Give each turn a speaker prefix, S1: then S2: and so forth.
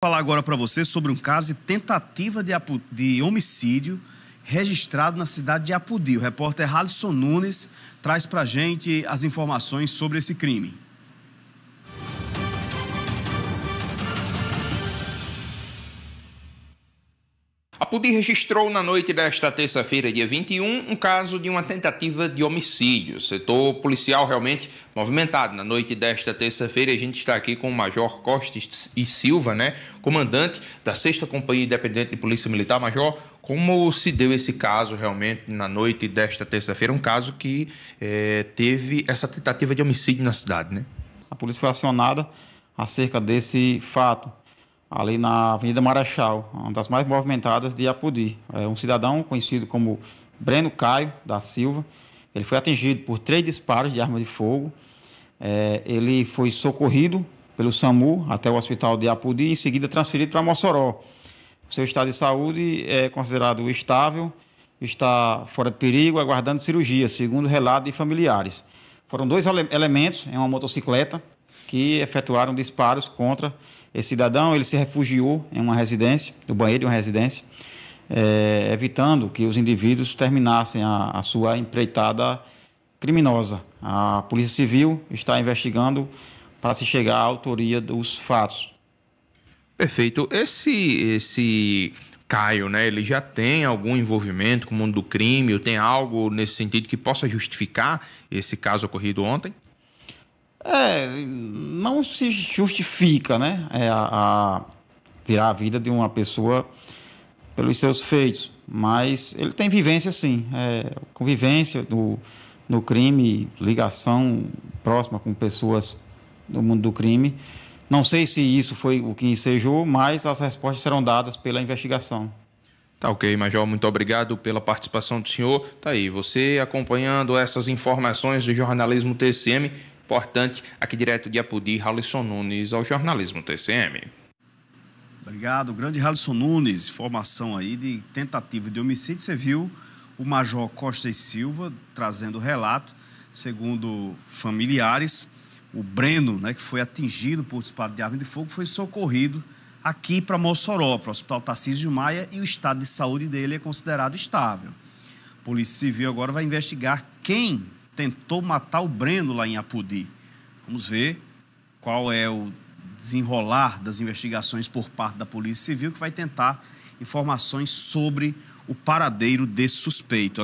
S1: falar agora para você sobre um caso de tentativa de, de, homicídio registrado na cidade de Apudi. O repórter Halisson Nunes traz para gente as informações
S2: sobre esse crime. A PUDI registrou na noite desta terça-feira, dia 21, um caso de uma tentativa de homicídio. Setor policial realmente movimentado. Na noite desta terça-feira, a gente está aqui com o Major Costa e Silva, né? Comandante da 6 Companhia Independente de Polícia Militar. Major, como se deu esse caso realmente na noite desta terça-feira? Um caso que é, teve essa tentativa de
S3: homicídio na cidade, né? A polícia foi acionada acerca desse fato ali na Avenida Marechal, uma das mais movimentadas de Apodi. É um cidadão conhecido como Breno Caio da Silva, ele foi atingido por três disparos de arma de fogo. É, ele foi socorrido pelo SAMU até o hospital de Apodi e em seguida transferido para Mossoró. seu estado de saúde é considerado estável, está fora de perigo, aguardando cirurgia, segundo relato de familiares. Foram dois elementos em uma motocicleta que efetuaram disparos contra esse cidadão. Ele se refugiou em uma residência, no banheiro de uma residência, é, evitando que os indivíduos terminassem a, a sua empreitada criminosa. A Polícia Civil está investigando para se chegar à autoria dos fatos.
S2: Perfeito. Esse, esse Caio, né? Ele já tem algum envolvimento com o mundo do crime? Ou tem algo nesse sentido que possa justificar esse caso ocorrido ontem?
S3: É, não se justifica, né? É, a, a tirar a vida de uma pessoa pelos seus feitos. Mas ele tem vivência, sim. É, convivência do, no crime, ligação próxima com pessoas do mundo do crime. Não sei se isso foi o que ensejou, mas as respostas serão dadas pela investigação.
S2: Tá ok, Major, muito obrigado pela participação do senhor. Tá aí, você acompanhando essas informações do jornalismo TCM Importante, aqui direto de Apodi, Halisson Nunes, ao jornalismo TCM.
S1: Obrigado, grande Halisson Nunes, formação aí de tentativa de homicídio. Você viu o Major Costa e Silva trazendo relato, segundo familiares, o Breno, né, que foi atingido por disparo de arma de fogo, foi socorrido aqui para Mossoró, para o Hospital Tarcísio Maia, e o estado de saúde dele é considerado estável. Polícia Civil agora vai investigar quem tentou matar o Breno lá em Apudi. Vamos ver qual é o desenrolar das investigações por parte da Polícia Civil, que vai tentar informações sobre o paradeiro desse suspeito.